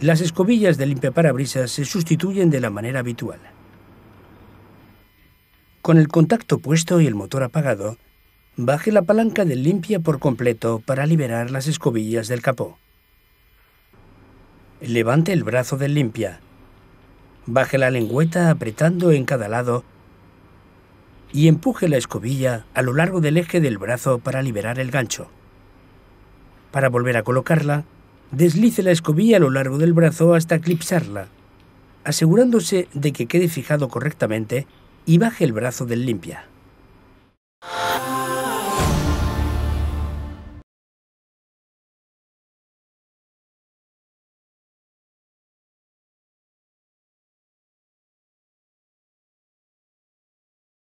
Las escobillas de parabrisas se sustituyen de la manera habitual. Con el contacto puesto y el motor apagado, baje la palanca del limpia por completo para liberar las escobillas del capó. Levante el brazo del limpia. Baje la lengüeta apretando en cada lado y empuje la escobilla a lo largo del eje del brazo para liberar el gancho. Para volver a colocarla, Deslice la escobilla a lo largo del brazo hasta eclipsarla, asegurándose de que quede fijado correctamente y baje el brazo del limpia.